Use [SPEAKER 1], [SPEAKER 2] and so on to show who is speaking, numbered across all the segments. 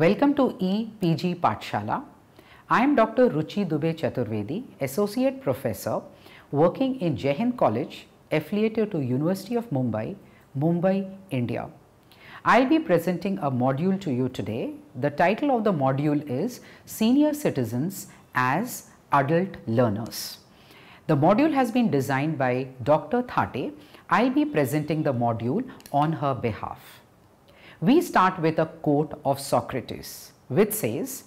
[SPEAKER 1] Welcome to EPG Patshala. I am Dr. Ruchi Dubey Chaturvedi, Associate Professor working in Jehan College affiliated to University of Mumbai, Mumbai, India. I'll be presenting a module to you today. The title of the module is Senior Citizens as Adult Learners. The module has been designed by Dr. Thate. I'll be presenting the module on her behalf we start with a quote of Socrates, which says,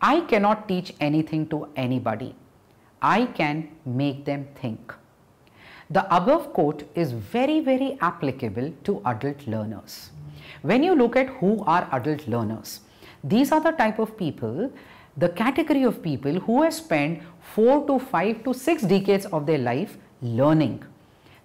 [SPEAKER 1] I cannot teach anything to anybody. I can make them think. The above quote is very, very applicable to adult learners. When you look at who are adult learners, these are the type of people, the category of people who have spent 4 to 5 to 6 decades of their life learning.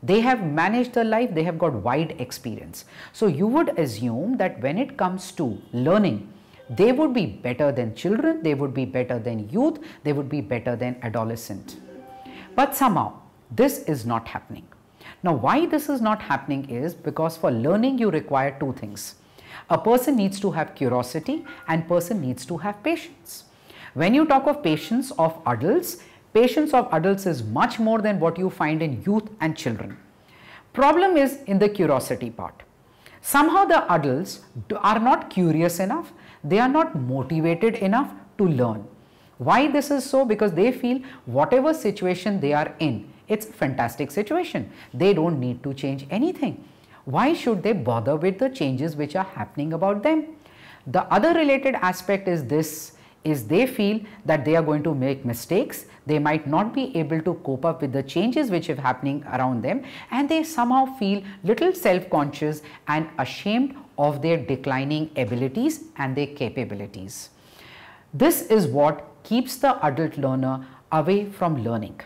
[SPEAKER 1] They have managed their life, they have got wide experience. So you would assume that when it comes to learning, they would be better than children, they would be better than youth, they would be better than adolescent. But somehow, this is not happening. Now, why this is not happening is because for learning you require two things. A person needs to have curiosity and person needs to have patience. When you talk of patience of adults, patience of adults is much more than what you find in youth and children. Problem is in the curiosity part. Somehow the adults are not curious enough, they are not motivated enough to learn. Why this is so? Because they feel whatever situation they are in, it's a fantastic situation. They don't need to change anything. Why should they bother with the changes which are happening about them? The other related aspect is this is they feel that they are going to make mistakes, they might not be able to cope up with the changes which are happening around them and they somehow feel little self-conscious and ashamed of their declining abilities and their capabilities. This is what keeps the adult learner away from learning.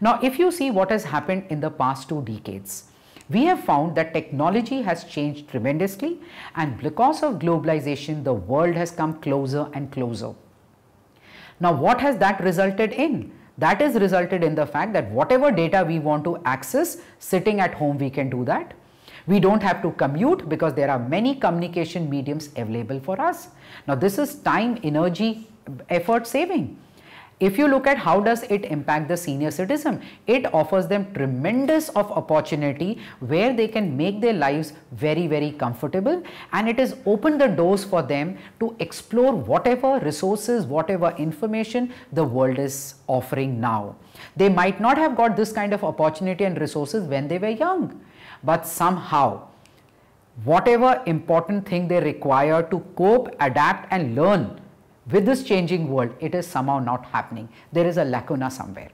[SPEAKER 1] Now, if you see what has happened in the past two decades, we have found that technology has changed tremendously and because of globalization, the world has come closer and closer. Now what has that resulted in? That has resulted in the fact that whatever data we want to access sitting at home we can do that. We don't have to commute because there are many communication mediums available for us. Now this is time, energy, effort saving. If you look at how does it impact the senior citizen, it offers them tremendous of opportunity where they can make their lives very, very comfortable and it has opened the doors for them to explore whatever resources, whatever information the world is offering now. They might not have got this kind of opportunity and resources when they were young, but somehow whatever important thing they require to cope, adapt and learn with this changing world, it is somehow not happening. There is a lacuna somewhere.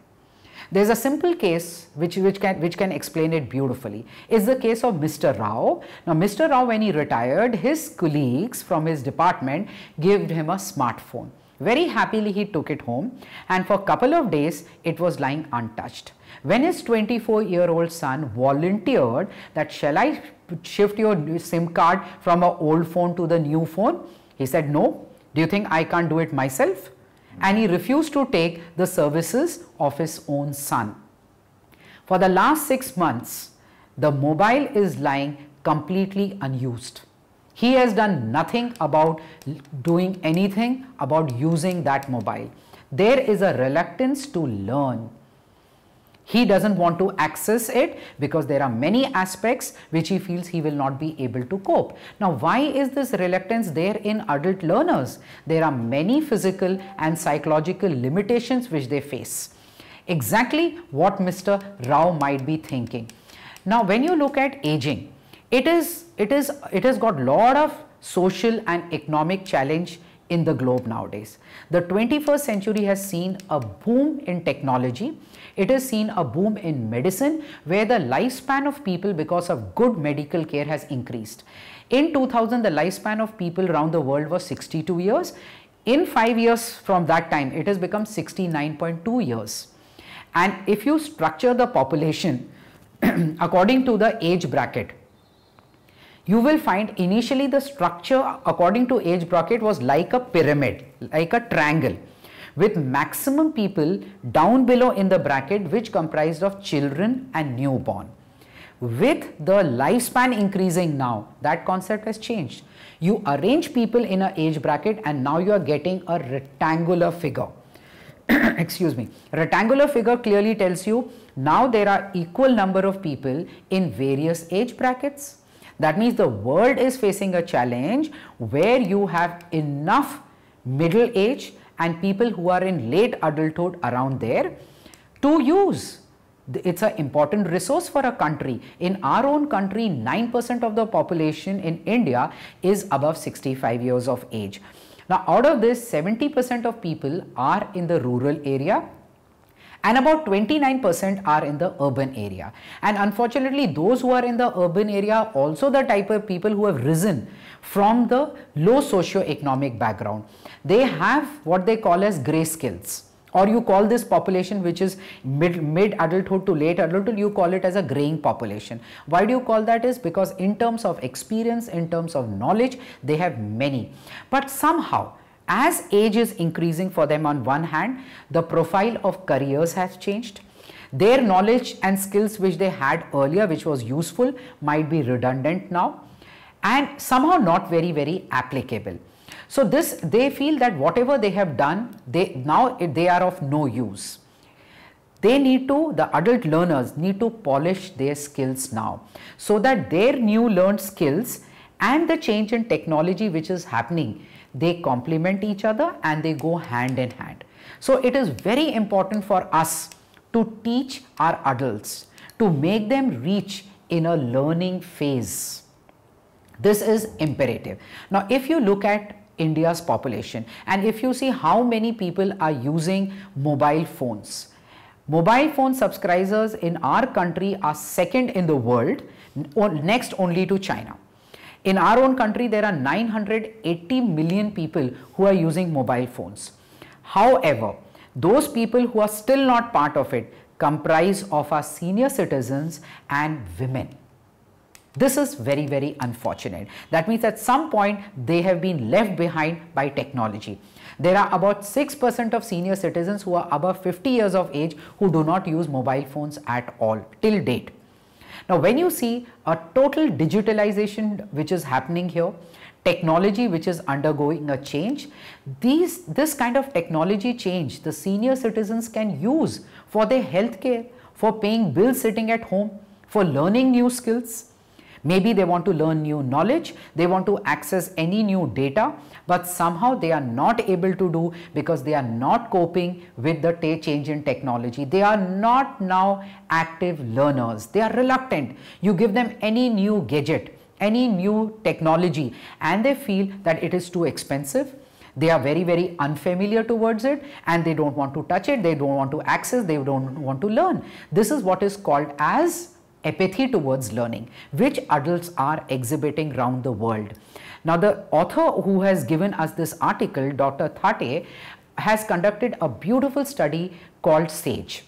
[SPEAKER 1] There's a simple case which, which, can, which can explain it beautifully. It's the case of Mr. Rao. Now, Mr. Rao, when he retired, his colleagues from his department gave him a smartphone. Very happily he took it home and for a couple of days it was lying untouched. When his 24 year old son volunteered that shall I shift your SIM card from an old phone to the new phone? He said no, do you think I can't do it myself? And he refused to take the services of his own son. For the last six months, the mobile is lying completely unused. He has done nothing about doing anything about using that mobile. There is a reluctance to learn he doesn't want to access it because there are many aspects which he feels he will not be able to cope. Now, why is this reluctance there in adult learners? There are many physical and psychological limitations which they face. Exactly what Mr. Rao might be thinking. Now, when you look at aging, it is, it is, it has got lot of social and economic challenge in the globe nowadays. The 21st century has seen a boom in technology. It has seen a boom in medicine where the lifespan of people because of good medical care has increased. In 2000, the lifespan of people around the world was 62 years. In 5 years from that time, it has become 69.2 years. And if you structure the population according to the age bracket, you will find initially the structure according to age bracket was like a pyramid, like a triangle with maximum people down below in the bracket which comprised of children and newborn. With the lifespan increasing now, that concept has changed. You arrange people in an age bracket and now you are getting a rectangular figure. Excuse me. Rectangular figure clearly tells you now there are equal number of people in various age brackets that means the world is facing a challenge where you have enough middle age and people who are in late adulthood around there to use. It's an important resource for a country. In our own country, 9% of the population in India is above 65 years of age. Now, out of this, 70% of people are in the rural area and about 29% are in the urban area. And unfortunately, those who are in the urban area also the type of people who have risen from the low socio-economic background. They have what they call as gray skills or you call this population which is mid, mid adulthood to late adulthood you call it as a graying population why do you call that is because in terms of experience in terms of knowledge they have many but somehow as age is increasing for them on one hand, the profile of careers has changed. Their knowledge and skills which they had earlier which was useful might be redundant now and somehow not very very applicable. So this they feel that whatever they have done they now they are of no use. They need to the adult learners need to polish their skills now so that their new learned skills and the change in technology which is happening they complement each other and they go hand in hand. So it is very important for us to teach our adults to make them reach in a learning phase. This is imperative. Now, if you look at India's population and if you see how many people are using mobile phones, mobile phone subscribers in our country are second in the world, next only to China. In our own country, there are 980 million people who are using mobile phones. However, those people who are still not part of it comprise of our senior citizens and women. This is very, very unfortunate. That means at some point they have been left behind by technology. There are about 6% of senior citizens who are above 50 years of age who do not use mobile phones at all till date. Now, when you see a total digitalization which is happening here, technology which is undergoing a change, these, this kind of technology change the senior citizens can use for their healthcare, for paying bills sitting at home, for learning new skills. Maybe they want to learn new knowledge, they want to access any new data, but somehow they are not able to do because they are not coping with the change in technology. They are not now active learners. They are reluctant. You give them any new gadget, any new technology and they feel that it is too expensive they are very very unfamiliar towards it and they don't want to touch it they don't want to access they don't want to learn this is what is called as apathy towards learning which adults are exhibiting round the world now, the author who has given us this article, Dr. Thate, has conducted a beautiful study called SAGE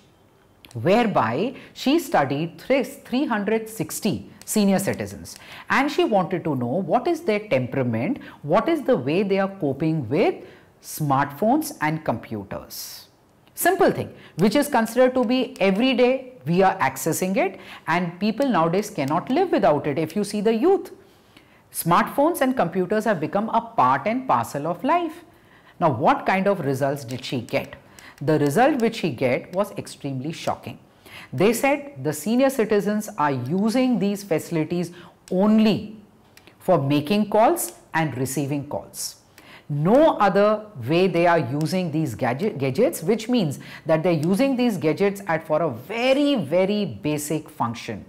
[SPEAKER 1] whereby she studied 360 senior citizens and she wanted to know what is their temperament, what is the way they are coping with smartphones and computers. Simple thing which is considered to be every day we are accessing it and people nowadays cannot live without it if you see the youth Smartphones and computers have become a part and parcel of life. Now what kind of results did she get? The result which she get was extremely shocking. They said the senior citizens are using these facilities only for making calls and receiving calls. No other way they are using these gadgets which means that they are using these gadgets at for a very very basic function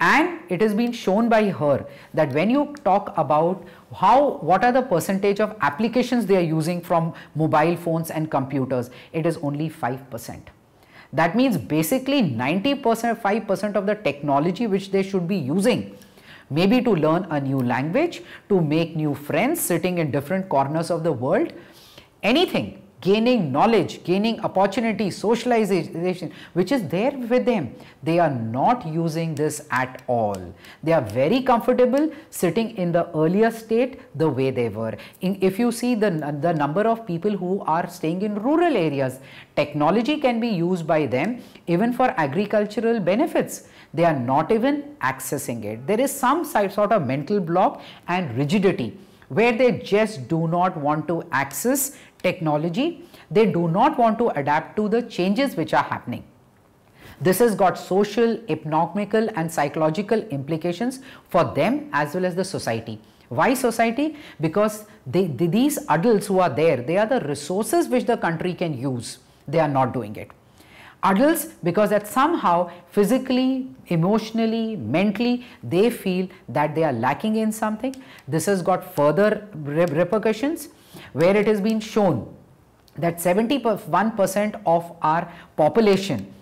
[SPEAKER 1] and it has been shown by her that when you talk about how what are the percentage of applications they are using from mobile phones and computers it is only 5% that means basically 90% 5% of the technology which they should be using maybe to learn a new language to make new friends sitting in different corners of the world anything gaining knowledge, gaining opportunity, socialization, which is there with them. They are not using this at all. They are very comfortable sitting in the earlier state the way they were. In, if you see the, the number of people who are staying in rural areas, technology can be used by them even for agricultural benefits. They are not even accessing it. There is some sort of mental block and rigidity where they just do not want to access technology. They do not want to adapt to the changes which are happening. This has got social, economical and psychological implications for them as well as the society. Why society? Because they, they, these adults who are there, they are the resources which the country can use. They are not doing it. Adults, because that somehow physically, emotionally, mentally, they feel that they are lacking in something. This has got further repercussions where it has been shown that 71% of our population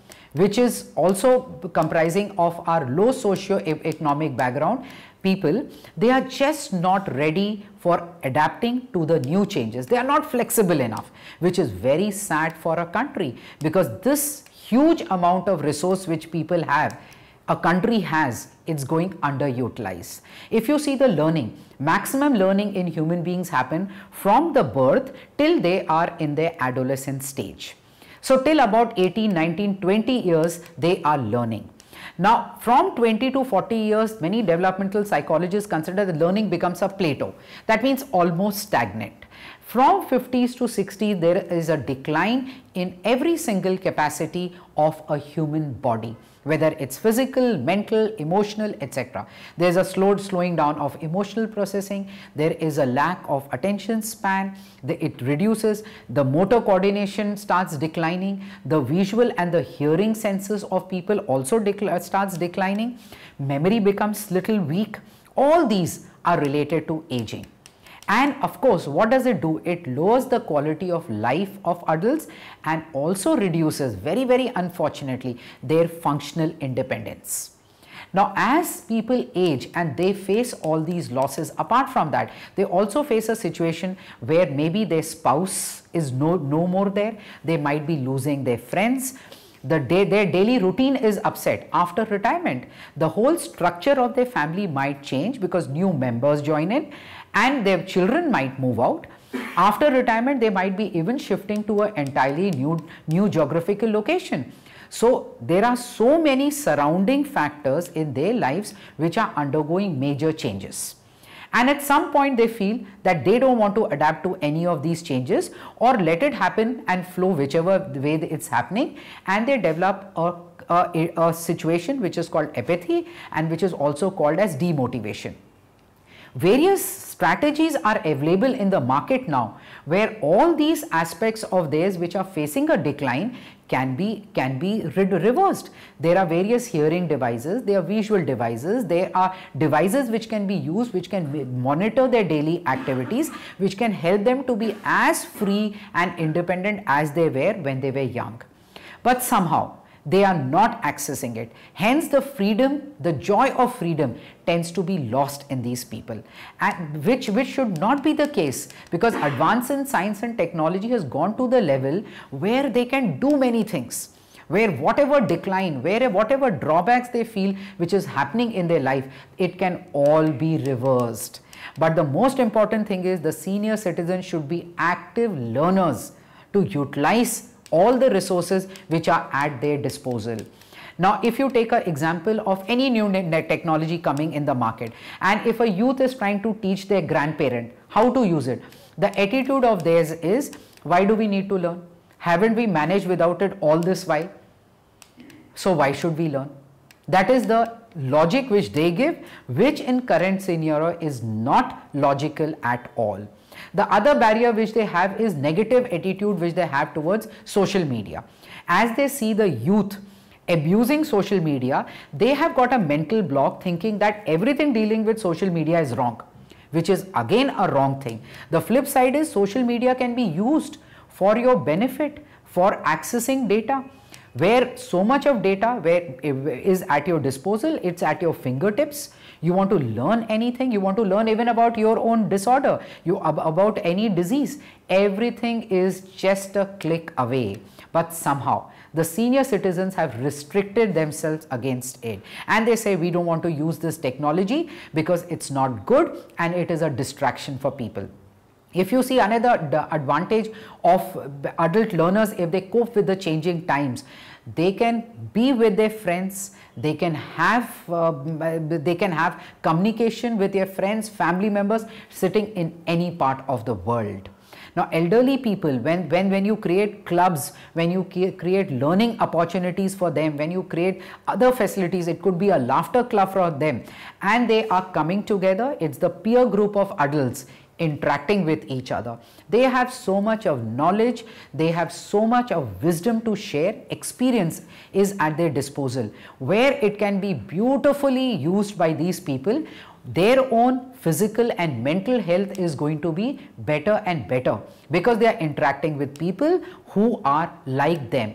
[SPEAKER 1] which is also comprising of our low socio-economic background people, they are just not ready for adapting to the new changes. They are not flexible enough, which is very sad for a country because this huge amount of resource which people have, a country has it's going underutilized. If you see the learning, maximum learning in human beings happen from the birth till they are in their adolescent stage. So till about 18, 19, 20 years, they are learning. Now, from 20 to 40 years, many developmental psychologists consider the learning becomes a plateau. That means almost stagnant. From 50s to 60s, there is a decline in every single capacity of a human body whether it's physical, mental, emotional, etc. There's a slowed slowing down of emotional processing. There is a lack of attention span. The, it reduces. The motor coordination starts declining. The visual and the hearing senses of people also decl uh, starts declining. Memory becomes little weak. All these are related to aging. And of course, what does it do? It lowers the quality of life of adults and also reduces very, very unfortunately their functional independence. Now, as people age and they face all these losses, apart from that, they also face a situation where maybe their spouse is no, no more there, they might be losing their friends, the day their daily routine is upset after retirement the whole structure of their family might change because new members join in and their children might move out. After retirement, they might be even shifting to an entirely new, new geographical location. So there are so many surrounding factors in their lives which are undergoing major changes. And at some point they feel that they don't want to adapt to any of these changes or let it happen and flow whichever way it's happening and they develop a, a, a situation which is called apathy and which is also called as demotivation. Various strategies are available in the market now where all these aspects of theirs which are facing a decline can be can be reversed. There are various hearing devices, there are visual devices, there are devices which can be used, which can monitor their daily activities, which can help them to be as free and independent as they were when they were young. But somehow they are not accessing it. Hence the freedom, the joy of freedom tends to be lost in these people and which, which should not be the case because advance in science and technology has gone to the level where they can do many things where whatever decline, where whatever drawbacks they feel which is happening in their life, it can all be reversed. But the most important thing is the senior citizens should be active learners to utilize all the resources which are at their disposal. Now, if you take an example of any new technology coming in the market and if a youth is trying to teach their grandparent how to use it, the attitude of theirs is, why do we need to learn? Haven't we managed without it all this while? So why should we learn? That is the logic which they give, which in current scenario is not logical at all. The other barrier which they have is negative attitude which they have towards social media. As they see the youth abusing social media, they have got a mental block thinking that everything dealing with social media is wrong, which is again a wrong thing. The flip side is social media can be used for your benefit, for accessing data where so much of data where is at your disposal, it's at your fingertips you want to learn anything, you want to learn even about your own disorder, you ab about any disease. Everything is just a click away. But somehow, the senior citizens have restricted themselves against it. And they say, we don't want to use this technology because it's not good and it is a distraction for people. If you see another advantage of adult learners, if they cope with the changing times, they can be with their friends, they can have uh, they can have communication with their friends family members sitting in any part of the world now elderly people when when when you create clubs when you create learning opportunities for them when you create other facilities it could be a laughter club for them and they are coming together it's the peer group of adults interacting with each other. They have so much of knowledge, they have so much of wisdom to share, experience is at their disposal where it can be beautifully used by these people. Their own physical and mental health is going to be better and better because they are interacting with people who are like them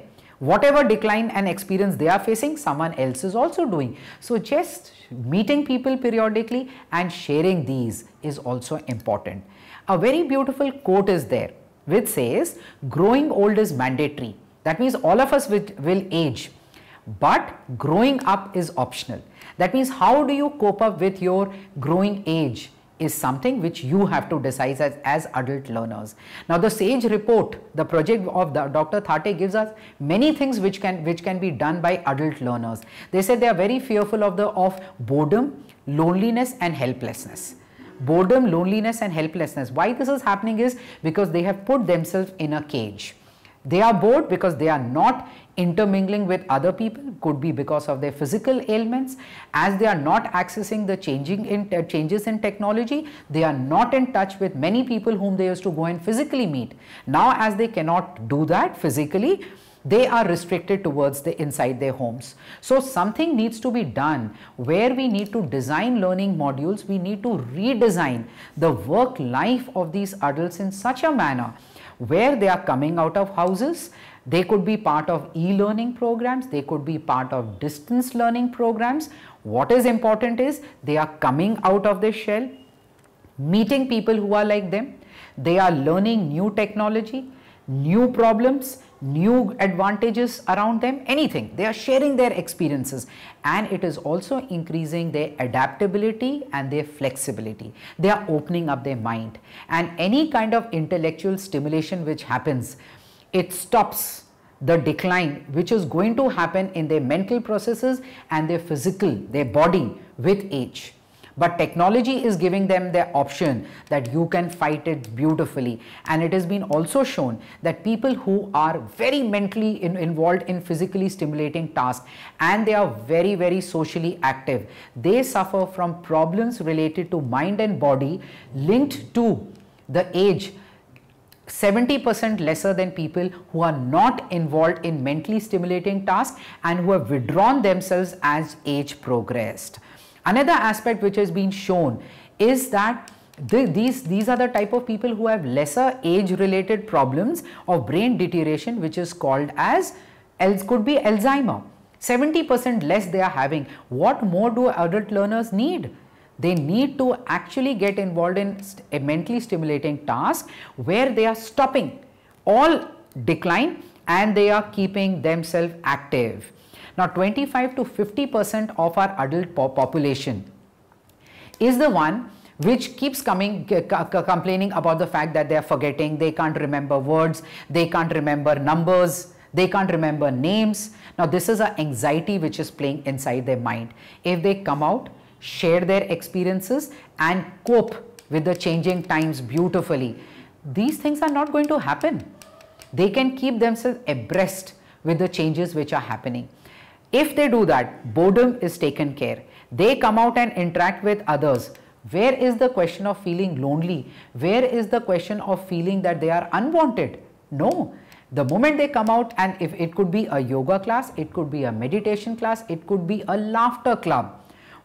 [SPEAKER 1] whatever decline and experience they are facing, someone else is also doing. So just meeting people periodically and sharing these is also important. A very beautiful quote is there which says growing old is mandatory. That means all of us will age but growing up is optional. That means how do you cope up with your growing age? is something which you have to decide as, as adult learners. Now the SAGE report, the project of the Dr. Thate gives us many things which can, which can be done by adult learners. They said they are very fearful of, the, of boredom, loneliness and helplessness boredom, loneliness and helplessness. Why this is happening is because they have put themselves in a cage. They are bored because they are not intermingling with other people could be because of their physical ailments as they are not accessing the changing in uh, changes in technology they are not in touch with many people whom they used to go and physically meet now as they cannot do that physically they are restricted towards the inside their homes so something needs to be done where we need to design learning modules we need to redesign the work life of these adults in such a manner where they are coming out of houses they could be part of e-learning programs, they could be part of distance learning programs. What is important is they are coming out of their shell, meeting people who are like them. They are learning new technology, new problems, new advantages around them, anything. They are sharing their experiences and it is also increasing their adaptability and their flexibility. They are opening up their mind and any kind of intellectual stimulation which happens it stops the decline which is going to happen in their mental processes and their physical, their body with age. But technology is giving them the option that you can fight it beautifully. And it has been also shown that people who are very mentally in, involved in physically stimulating tasks and they are very, very socially active, they suffer from problems related to mind and body linked to the age 70% lesser than people who are not involved in mentally stimulating tasks and who have withdrawn themselves as age progressed. Another aspect which has been shown is that the, these, these are the type of people who have lesser age related problems of brain deterioration which is called as, could be Alzheimer. 70% less they are having. What more do adult learners need? They need to actually get involved in a mentally stimulating task where they are stopping all decline and they are keeping themselves active. Now 25 to 50 percent of our adult population is the one which keeps coming complaining about the fact that they are forgetting, they can't remember words, they can't remember numbers, they can't remember names. Now this is an anxiety which is playing inside their mind. If they come out share their experiences and cope with the changing times beautifully. These things are not going to happen. They can keep themselves abreast with the changes which are happening. If they do that, boredom is taken care. They come out and interact with others. Where is the question of feeling lonely? Where is the question of feeling that they are unwanted? No. The moment they come out and if it could be a yoga class, it could be a meditation class, it could be a laughter club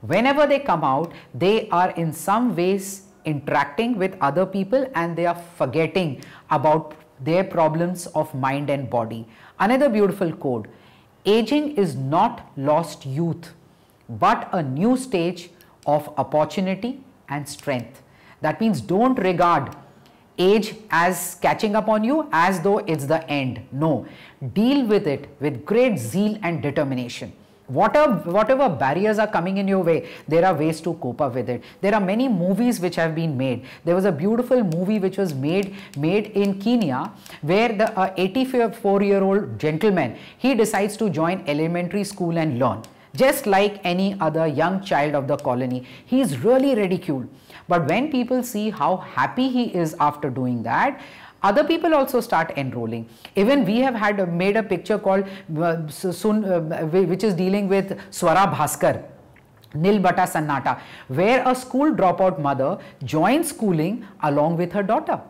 [SPEAKER 1] whenever they come out, they are in some ways interacting with other people and they are forgetting about their problems of mind and body. Another beautiful quote: aging is not lost youth, but a new stage of opportunity and strength. That means don't regard age as catching up on you as though it's the end. No, deal with it with great zeal and determination whatever whatever barriers are coming in your way there are ways to cope up with it there are many movies which have been made there was a beautiful movie which was made made in kenya where the uh, 84 year old gentleman he decides to join elementary school and learn just like any other young child of the colony he is really ridiculed but when people see how happy he is after doing that other people also start enrolling even we have had made a picture called uh, soon uh, which is dealing with swara bhaskar Nilbata Sannata, where a school dropout mother joins schooling along with her daughter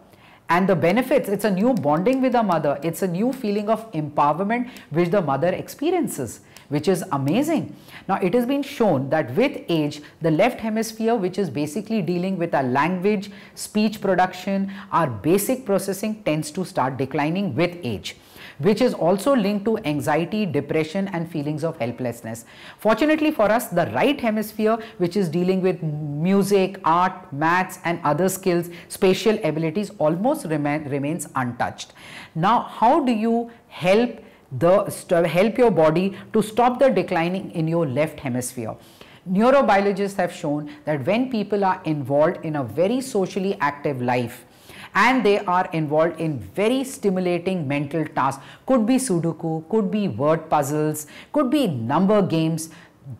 [SPEAKER 1] and the benefits it's a new bonding with the mother it's a new feeling of empowerment which the mother experiences which is amazing. Now, it has been shown that with age, the left hemisphere, which is basically dealing with our language, speech production, our basic processing tends to start declining with age which is also linked to anxiety, depression and feelings of helplessness. Fortunately for us, the right hemisphere which is dealing with music, art, maths and other skills, spatial abilities almost remain, remains untouched. Now, how do you help the help your body to stop the declining in your left hemisphere. Neurobiologists have shown that when people are involved in a very socially active life, and they are involved in very stimulating mental tasks. Could be Sudoku, could be word puzzles, could be number games.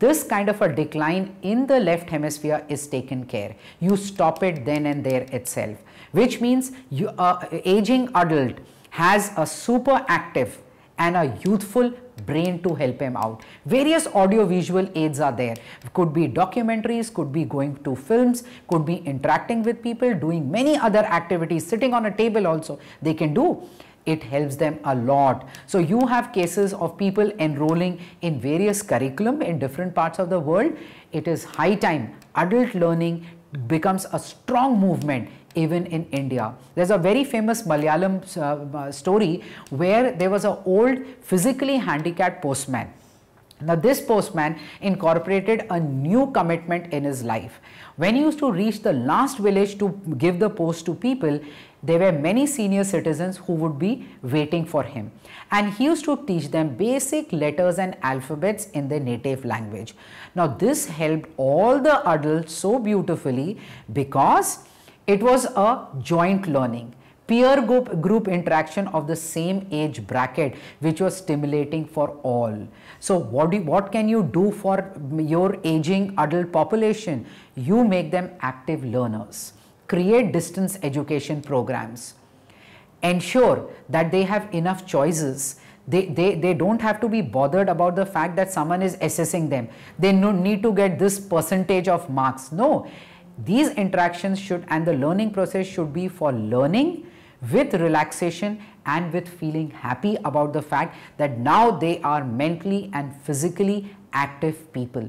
[SPEAKER 1] This kind of a decline in the left hemisphere is taken care. You stop it then and there itself, which means you, uh, aging adult has a super active and a youthful brain to help him out. Various audiovisual aids are there. Could be documentaries, could be going to films, could be interacting with people, doing many other activities, sitting on a table also they can do it helps them a lot. So you have cases of people enrolling in various curriculum in different parts of the world. It is high time adult learning becomes a strong movement even in India. There's a very famous Malayalam uh, uh story where there was an old physically handicapped postman. Now this postman incorporated a new commitment in his life. When he used to reach the last village to give the post to people, there were many senior citizens who would be waiting for him. And he used to teach them basic letters and alphabets in their native language. Now this helped all the adults so beautifully because it was a joint learning peer group, group interaction of the same age bracket which was stimulating for all. So what, do, what can you do for your aging adult population? You make them active learners. Create distance education programs. Ensure that they have enough choices they, they, they don't have to be bothered about the fact that someone is assessing them. They no, need to get this percentage of marks. No, these interactions should and the learning process should be for learning with relaxation and with feeling happy about the fact that now they are mentally and physically active people.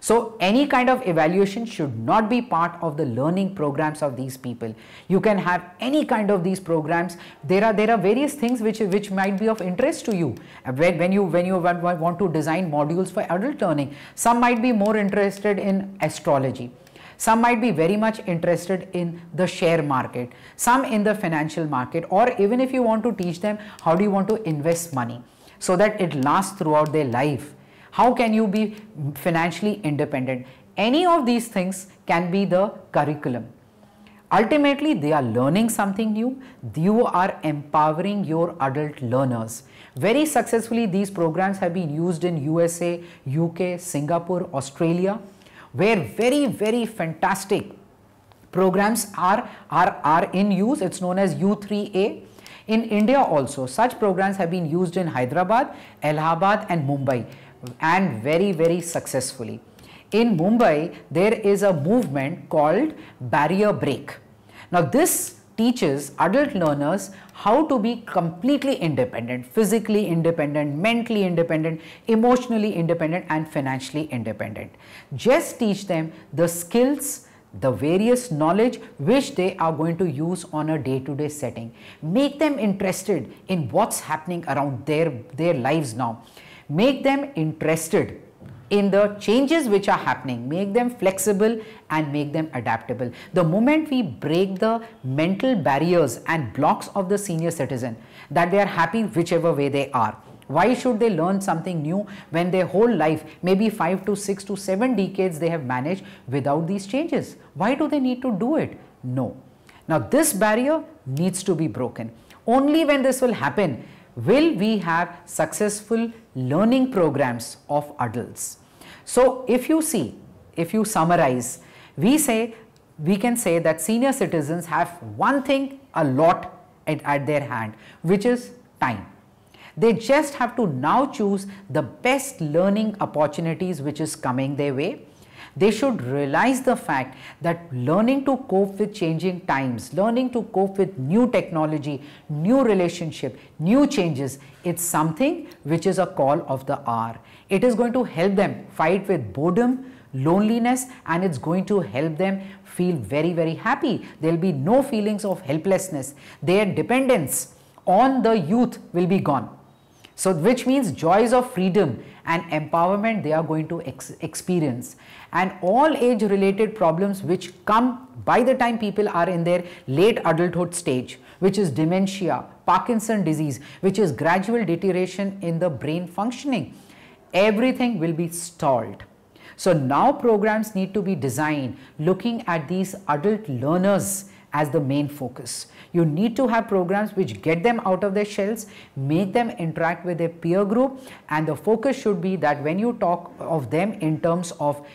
[SPEAKER 1] So any kind of evaluation should not be part of the learning programs of these people. You can have any kind of these programs. There are there are various things which which might be of interest to you. When, when you when you want to design modules for adult learning, some might be more interested in astrology some might be very much interested in the share market, some in the financial market, or even if you want to teach them how do you want to invest money so that it lasts throughout their life. How can you be financially independent? Any of these things can be the curriculum. Ultimately, they are learning something new. You are empowering your adult learners. Very successfully, these programs have been used in USA, UK, Singapore, Australia where very, very fantastic programs are, are, are in use. It's known as U3A. In India also, such programs have been used in Hyderabad, Allahabad and Mumbai and very, very successfully. In Mumbai, there is a movement called barrier break. Now this teaches adult learners how to be completely independent, physically independent, mentally independent, emotionally independent and financially independent. Just teach them the skills, the various knowledge which they are going to use on a day-to-day -day setting. Make them interested in what's happening around their, their lives now. Make them interested in the changes which are happening, make them flexible and make them adaptable. The moment we break the mental barriers and blocks of the senior citizen that they are happy whichever way they are. Why should they learn something new when their whole life, maybe 5 to 6 to 7 decades they have managed without these changes? Why do they need to do it? No. Now this barrier needs to be broken. Only when this will happen will we have successful learning programs of adults? So if you see, if you summarize, we say, we can say that senior citizens have one thing a lot at, at their hand, which is time. They just have to now choose the best learning opportunities which is coming their way they should realize the fact that learning to cope with changing times, learning to cope with new technology, new relationship, new changes, it's something which is a call of the hour. It is going to help them fight with boredom, loneliness and it's going to help them feel very very happy. There will be no feelings of helplessness. Their dependence on the youth will be gone. So which means joys of freedom and empowerment they are going to ex experience. And all age related problems which come by the time people are in their late adulthood stage, which is dementia, Parkinson disease, which is gradual deterioration in the brain functioning, everything will be stalled. So now programs need to be designed looking at these adult learners as the main focus. You need to have programs which get them out of their shells, make them interact with their peer group and the focus should be that when you talk of them in terms of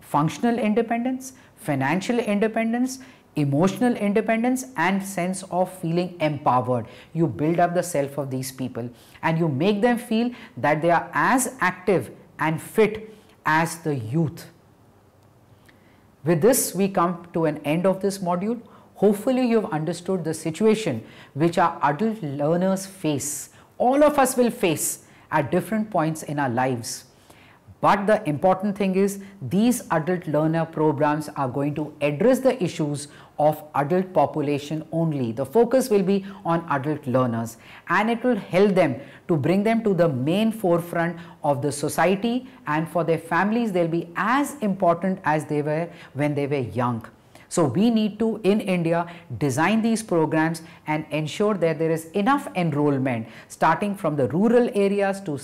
[SPEAKER 1] functional independence, financial independence, emotional independence and sense of feeling empowered. You build up the self of these people and you make them feel that they are as active and fit as the youth. With this, we come to an end of this module. Hopefully you've understood the situation which our adult learners face. All of us will face at different points in our lives. But the important thing is these adult learner programs are going to address the issues of adult population only. The focus will be on adult learners and it will help them to bring them to the main forefront of the society and for their families they'll be as important as they were when they were young. So we need to in India design these programs and ensure that there is enough enrollment starting from the rural areas to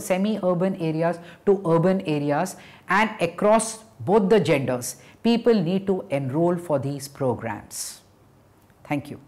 [SPEAKER 1] semi-urban areas to urban areas and across both the genders. People need to enroll for these programs. Thank you.